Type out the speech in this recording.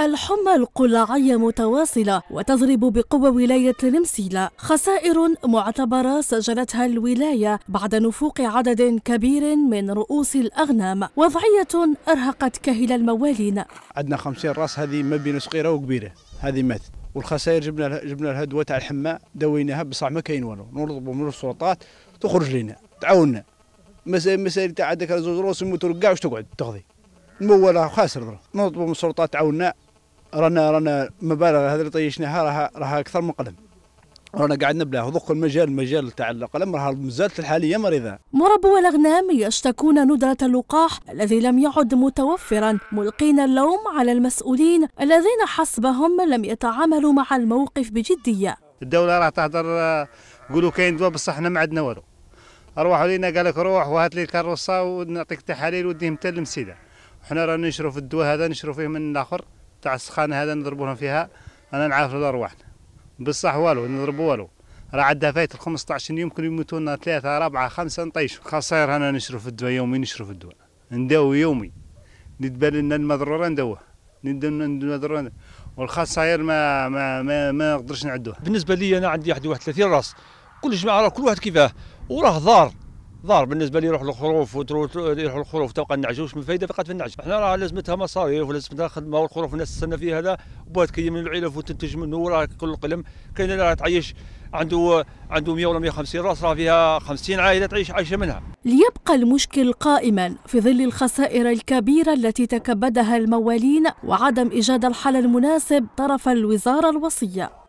الحمى القلاعية متواصلة وتضرب بقوة ولاية المسيلة خسائر معتبرة سجلتها الولاية بعد نفوق عدد كبير من رؤوس الأغنام وضعية أرهقت كاهل الموالين عندنا 50 راس هذه ما بين صغيرة وكبيرة هذه ماتت والخسائر جبنا جبنا لها دواء تاع الحمى دويناها بصح ما كاين والو نطلبوا من السلطات تخرج لنا تعاوننا مسائل مسائل تاع عندك زوج روس يموتوا لكاع واش تقعد تقضي الموال خاسر نطلبوا من السلطات تعاوننا رانا رانا مبالغ هذا اللي طيشناها راها راها اكثر من قلم رانا قاعد نبلاه ذوق المجال مجال تاع القلم راها مازالت الحاليه مريضه مربو الاغنام يشتكون ندره اللقاح الذي لم يعد متوفرا ملقين اللوم على المسؤولين الذين حسبهم لم يتعاملوا مع الموقف بجديه الدوله راه تهدر يقولوا كاين دواء بصح حنا ما عندنا والو ارواحوا علينا قال لك روح وهات لي الكروسه ونعطيك تحاليل وديهم حتى للمسيده حنا رانا نشرو في الدواء هذا نشرو فيه من الاخر تاع السخان هذا نضربوهم فيها انا نعرف واحد بصح والو نضرب والو راه عندها فايت ال 15 يمكن يموتوا لنا ثلاثه اربعه خمسه نطيشوا خسائر انا نشرف الدواء يومي نشرف الدواء نداوي يومي نتبان لنا المضروره نداوها المضروره والخسائر ما ما ما, ما نقدرش نعدوها بالنسبه لي انا عندي واحد 31 راس كل جماعه كل واحد كيفاه وراه ضار ضار بالنسبه لي يروح للخروف يروح للخروف تبقى النعجه واش من فايده فقط في النعجه احنا راه لازمتها مصاريف ولازمتها خدمه والخروف الناس تستنى في هذا وبغات كي من العلف وتنتج منه وراه كل القلم كاين اللي راه تعيش عنده عنده 100 ولا 150 راس راه فيها 50 عائله تعيش عايشه منها ليبقى المشكل قائما في ظل الخسائر الكبيره التي تكبدها الموالين وعدم ايجاد الحل المناسب طرف الوزاره الوصيه